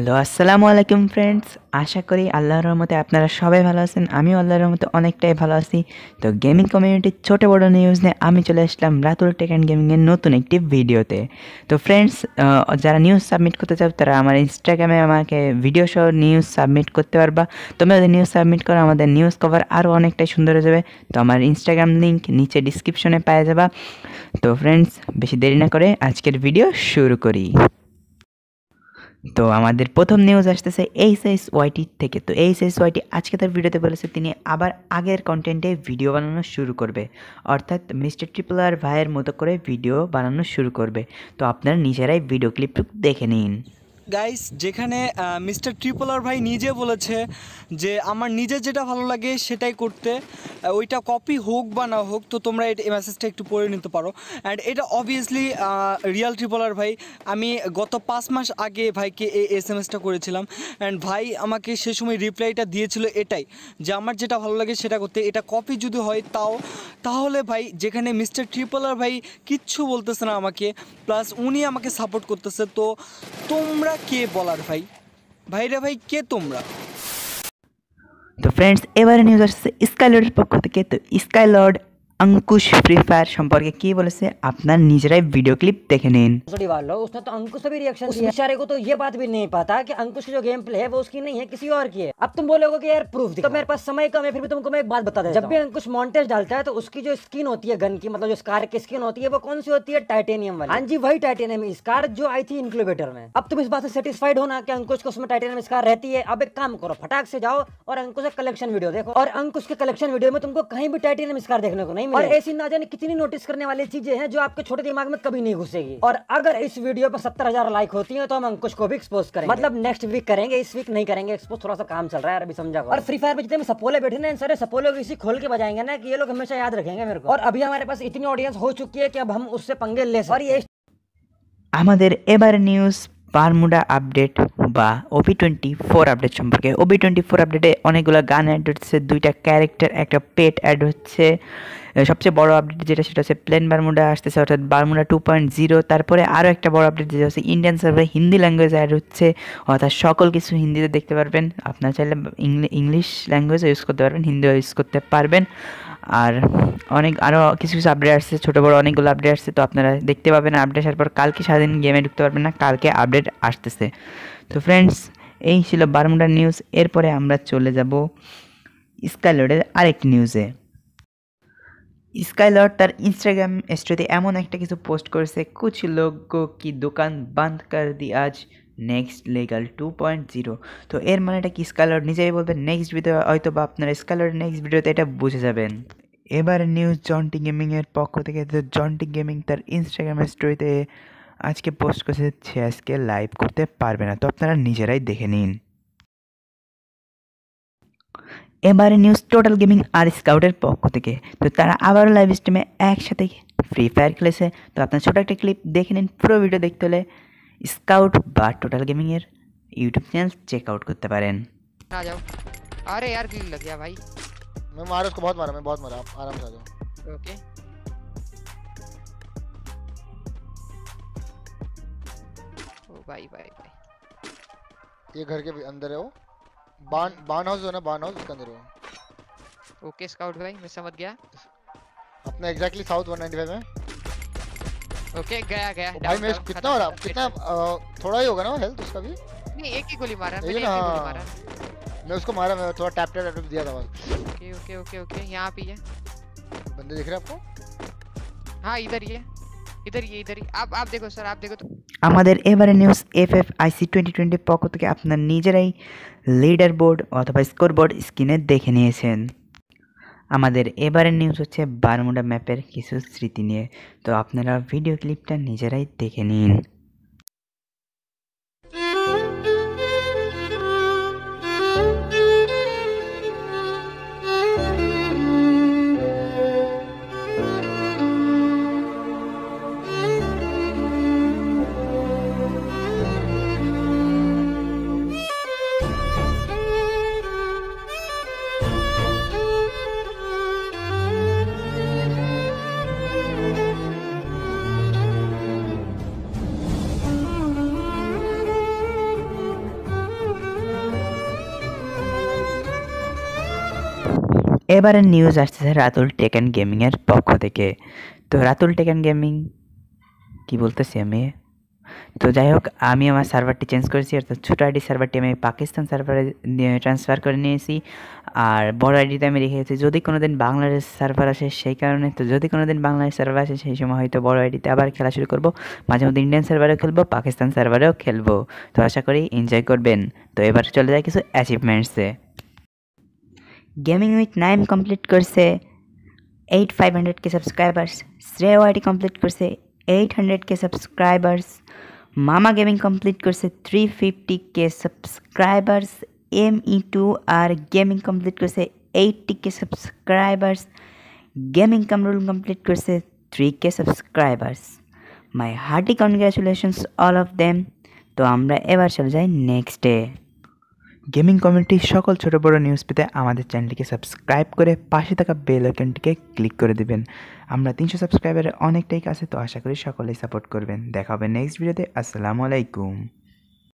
Hello আসসালামু আলাইকুম friends আশা করি আল্লাহর রহমতে আপনারা সবাই ভালো আছেন আমিও আল্লাহর রহমতে অনেকটাই ভালো আছি তো গেমিং কমিউনিটির ছোটো বড় নিউজ নিয়ে আমি চলে আসলাম রাতুল টেক অ্যান্ড গেমিংয়ের নতুন একটি ভিডিওতে তো ফ্রেন্ডস যারা নিউজ সাবমিট করতে চাও তারা আমার ইনস্টাগ্রামে আমাকে ভিডিও সহ নিউজ সাবমিট করতে পারবা তুমি যদি নিউজ সাবমিট করো আমাদের নিউজ কভার আরও অনেকটাই সুন্দর হয়ে যাবে তো আমার ইনস্টাগ্রাম লিঙ্ক নিচে ডিসক্রিপশনে পাওয়া যাবা তো ফ্রেন্ডস বেশি দেরি না করে আজকের ভিডিও শুরু করি তো আমাদের প্রথম নিউজ আসতেছে এইচ এস ওয়াইটি থেকে তো এইচ এস ওয়াইটি আজকে তার ভিডিওতে বলেছে তিনি আবার আগের কন্টেন্টে ভিডিও বানানো শুরু করবে অর্থাৎ মিস্টার ট্রিপল আর ভাইয়ের মতো করে ভিডিও বানানো শুরু করবে তো আপনারা নিজেরাই ভিডিও ক্লিপ দেখে নিন গাইস যেখানে মিস্টার ট্রিপলার ভাই নিজে বলেছে যে আমার নিজে যেটা ভালো লাগে সেটাই করতে ওইটা কপি হোক বা না হোক তো তোমরা এই মেসেজটা একটু পড়ে নিতে পারো অ্যান্ড এটা অবভিয়াসলি রিয়াল ট্রিপলার ভাই আমি গত পাঁচ মাস আগে ভাইকে এই এস এম এসটা করেছিলাম অ্যান্ড ভাই আমাকে সে সময় রিপ্লাইটা দিয়েছিল এটাই যে আমার যেটা ভালো লাগে সেটা করতে এটা কপি যদি হয় তাও তাহলে ভাই যেখানে মিস্টার ট্রিপলার ভাই কিচ্ছু বলতেছে না আমাকে প্লাস উনি আমাকে সাপোর্ট করতেছে তো তোমরা কে বলার ভাই ভাইরা ভাই কে তোমরা তো ফ্রেন্ডস এবারে নিউজ আসছে স্কাইলর্ডের পক্ষ থেকে তো স্কাইলর্ড अंकुश फ्री फायर সম্পর্কে কি বলেছে আপনার নিজেরাই ভিডিও ক্লিপ দেখে लो उसने तो अंकुश से भी रिएक्शन किया बेचारे को तो ये बात भी नहीं पता कि अंकुश की जो गेम प्ले है वो उसकी नहीं है किसी और की है अब तुम बोलोगे कि यार प्रूफ दिखा तो मेरे पास समय कम है फिर भी तुमको मैं एक बात बता दे जब भी अंकुश मॉन्टेज डालता है तो उसकी जो स्किन होती है गन की मतलब जो स्कार की स्किन होती है वो कौन सी होती है टाइटेनियम वाली हाँ जी वही टाइटेनियम स्कार जो आई थी इंक्लोबेटर में अब तुम इस बात से सेटिस्फाइड हो ना कि अंकुश को उसमें टाइटेनियम स्कार रहती है अब एक काम करो फटाक से जाओ और अंकुश का कलेक्शन वीडियो देखो और अंकुश के कलेक्शन वीडियो में तुमको कहीं भी टाइटेनियम स्कार देखने को नहीं टाइम और ऐसी ना जाने कितनी नोटिस करने वाली चीजें हैं जो आपके छोटे दिमाग में कभी नहीं घुसेगी और अगर इस वीडियो पर सत्तर हजार लाइक होती है तो हम अंकुश को भी एक्सपोज करेंगे मतलब नेक्स्ट वीक करेंगे इस वीक नहीं करेंगे एक्सपोज थोड़ा सा काम चल रहा है अभी समझा और फ्री फायर में जितने सपोले बैठे ना इन सारे सपोले इसी खोल के बजाएंगे ना कि ये लोग हमेशा याद रखेंगे मेरे को और अभी हमारे पास इतनी ऑडियंस हो चुकी है कि अब हम उससे पंगे ले सकते और ये আমাদের এবার নিউজ বারমুডা আপডেট বা ওবি টোয়েন্টি ফোর আপডেট সম্পর্কে ওবি টোয়েন্টি ফোর আপডেটে অনেকগুলো গান অ্যাড হচ্ছে দুইটা ক্যারেক্টার একটা পেট অ্যাড হচ্ছে সবচেয়ে বড় আপডেট যেটা সেটা হচ্ছে প্লেন বারমুডা আসতেছে অর্থাৎ বারমুডা টু পয়েন্ট জিরো তারপরে আরও একটা বড় আপডেট যেটা হচ্ছে ইন্ডিয়ান সার্ভারে হিন্দি ল্যাঙ্গুয়েজ অ্যাড হচ্ছে অর্থাৎ সকল কিছু হিন্দিতে দেখতে পারবেন আপনার চাইলে ইংলিশ ল্যাঙ্গুয়েজও ইউজ করতে পারবেন হিন্দিও ইউজ করতে পারবেন আর অনেক আরও কিছু কিছু আপডেট আসছে ছোটো বড়ো অনেকগুলো আপডেট আসছে তো আপনারা দেখতে পাবেন আপডেট আসার পর কালকে সারাদিন গেমে ঢুকতে পারবেন না কালকে আপডেট আসতেছে তো ফ্রেন্ডস এই ছিল বারমুডা নিউজ এরপরে আমরা চলে যাব স্কাইলডের আরেকটি নিউজে স্কাইলর তার ইনস্টাগ্রাম স্টোরিতে এমন একটা কিছু পোস্ট করেছে কুছ লোক কি দোকান বন্ধ কর দি আজ next legal two point zero তো এর মানে এটা কি স্কাইলর নিজেই বলবেন নেক্সট ভিডিও হয়তো বা আপনার স্কাইলর নেক্সট ভিডিওতে এটা বুঝে যাবেন এবার নিউজ জন্টি গেমিংয়ের পক্ষ থেকে জন্টি গেমিং তার ইনস্টাগ্রাম স্টোরিতে আজকে পোস্ট করেছে আজকে লাইভ করতে পারবে না তো আপনারা নিজেরাই দেখে নিন এবারে নিউজ টোটাল গেমিং আর স্কাউটের পক্ষ থেকে তো তারা আবারও লাইভ স্ট্রিমে একসাথে ফ্রি ফায়ার খেলেছে তো আপনার ছোটো একটা ক্লিপ দেখে নিন পুরো ভিডিও দেখতে হলে স্কাউট বা টোটাল গেমিংয়ের ইউটিউব চ্যানেল চেক আউট করতে পারেন আরে আর কি ভাই मैं मार उसको बहुत मारा मैं बहुत मारा आप आराम से आ जाओ okay oh bye bye bye ये घर के अंदर है वो बान बान हाउस है ना बान हाउस उसके अंदर है वो ओके स्काउट भाई मैं समझ गया अपना एग्जैक्टली साउथ 195 में ओके गया गया भाई मैं कितना हो रहा कितना थोड़ा ही होगा ना हेल्थ उसका भी नहीं एक ही गोली मारा मैंने एक ही गोली हाँ। मारा મેં उसको मारा थोड़ा टैप टैप रश दिया था ओके ओके ओके ओके यहां पी है बंदे दिख रहे हैं आपको हां इधर ये इधर ये इधर ही अब आप देखो सर आप देखो तो আমাদের এবারে নিউজ এফএফআইসি 2020 pokok থেকে আপনারা নিজেরাই লিডারবোর্ড অথবা স্কোরবোর্ড স্ক্রিনে দেখে নিয়েছেন আমাদের এবারে নিউজ হচ্ছে বারমুডা ম্যাপের কিছু স্মৃতি নিয়ে তো আপনারা ভিডিও ক্লিপটা নিজেরাই দেখে নিন এবারের নিউজ আসতেছে রাতুল টেকেন গেমিংয়ের পক্ষ থেকে তো রাতুল টেকেন গেমিং কি বলতেছি আমি তো যাই হোক আমি আমার সার্ভারটি চেঞ্জ করেছি অর্থাৎ ছোটো আইডি সার্ভারটি আমি পাকিস্তান সার্ভারে ট্রান্সফার করে নিয়েছি আর বড় আইডিতে আমি রেখেছি যদি কোনো দিন বাংলাদেশ সার্ভার আসে সেই কারণে তো যদি কোনো দিন বাংলাদেশ সার্ভার আসে সেই সময় হয়তো বড় আইডিতে আবার খেলা শুরু করব মাঝে মধ্যে ইন্ডিয়ান সার্ভারেও খেলবো পাকিস্তান সার্ভারেও খেলবো তো আশা করি এনজয় করবেন তো এবার চলে যায় কিছু অ্যাচিভমেন্টসে गेमिंग विथ नाइम कंप्लीट करसे eight five hundred K subscribers श्रेय वाइटी कम्प्लीट करसे एट हंड्रेड के सब्सक्राइबर्स मामा गेमिंग कंप्लीट करसे three fifty K subscribers M E two R gaming complete करसे eighty K subscribers gaming Kamrul complete करसे three K subscribers my hearty congratulations all of them तो আমরা এবার চলে যাই নেক্সট ডে গেমিং কমিউনিটির সকল ছোট বড় নিউজ পেতে আমাদের চ্যানেলটিকে সাবস্ক্রাইব করে পাশে থাকা বেল আইকনটিকে ক্লিক করে দেবেন আমরা তিনশো সাবস্ক্রাইবারের অনেকটাই কাছে তো আশা করি সকলেই সাপোর্ট করবেন দেখা হবে নেক্সট ভিডিওতে আসসালামু আলাইকুম